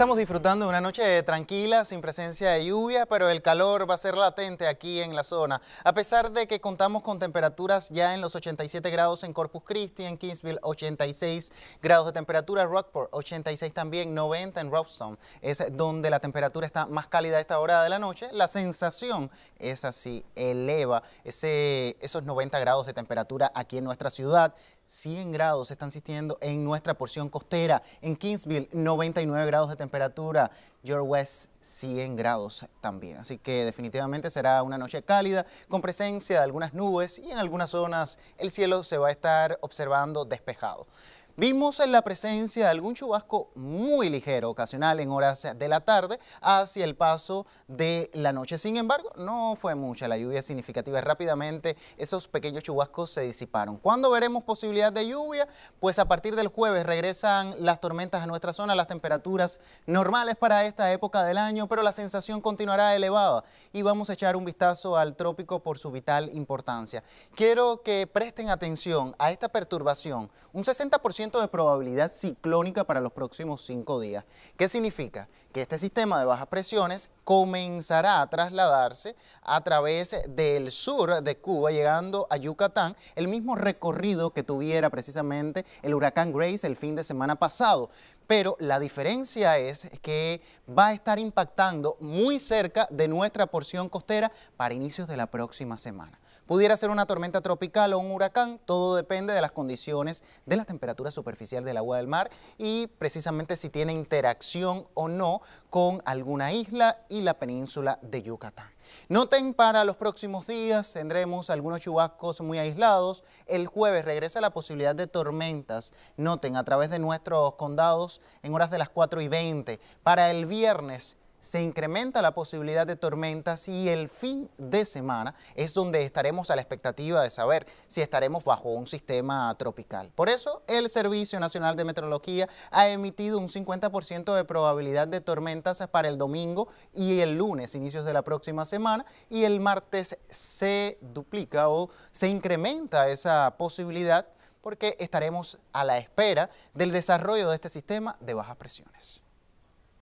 Estamos disfrutando de una noche tranquila, sin presencia de lluvia, pero el calor va a ser latente aquí en la zona. A pesar de que contamos con temperaturas ya en los 87 grados en Corpus Christi, en Kingsville 86 grados de temperatura, Rockport 86 también, 90 en Robson. es donde la temperatura está más cálida a esta hora de la noche. La sensación es así, eleva esos 90 grados de temperatura aquí en nuestra ciudad. 100 grados están existiendo en nuestra porción costera, en Kingsville 99 grados de temperatura temperatura, Your West 100 grados también. Así que definitivamente será una noche cálida con presencia de algunas nubes y en algunas zonas el cielo se va a estar observando despejado. Vimos en la presencia de algún chubasco muy ligero, ocasional en horas de la tarde hacia el paso de la noche. Sin embargo, no fue mucha la lluvia significativa. Rápidamente esos pequeños chubascos se disiparon. cuando veremos posibilidad de lluvia? Pues a partir del jueves regresan las tormentas a nuestra zona, las temperaturas normales para esta época del año, pero la sensación continuará elevada y vamos a echar un vistazo al trópico por su vital importancia. Quiero que presten atención a esta perturbación. Un 60% de probabilidad ciclónica para los próximos cinco días. ¿Qué significa? Que este sistema de bajas presiones comenzará a trasladarse a través del sur de Cuba, llegando a Yucatán, el mismo recorrido que tuviera precisamente el huracán Grace el fin de semana pasado pero la diferencia es que va a estar impactando muy cerca de nuestra porción costera para inicios de la próxima semana. Pudiera ser una tormenta tropical o un huracán, todo depende de las condiciones de la temperatura superficial del agua del mar y precisamente si tiene interacción o no con alguna isla y la península de Yucatán. Noten para los próximos días tendremos algunos chubascos muy aislados. El jueves regresa la posibilidad de tormentas. Noten a través de nuestros condados en horas de las 4 y 20. Para el viernes se incrementa la posibilidad de tormentas y el fin de semana es donde estaremos a la expectativa de saber si estaremos bajo un sistema tropical. Por eso, el Servicio Nacional de Meteorología ha emitido un 50% de probabilidad de tormentas para el domingo y el lunes, inicios de la próxima semana, y el martes se duplica o se incrementa esa posibilidad porque estaremos a la espera del desarrollo de este sistema de bajas presiones.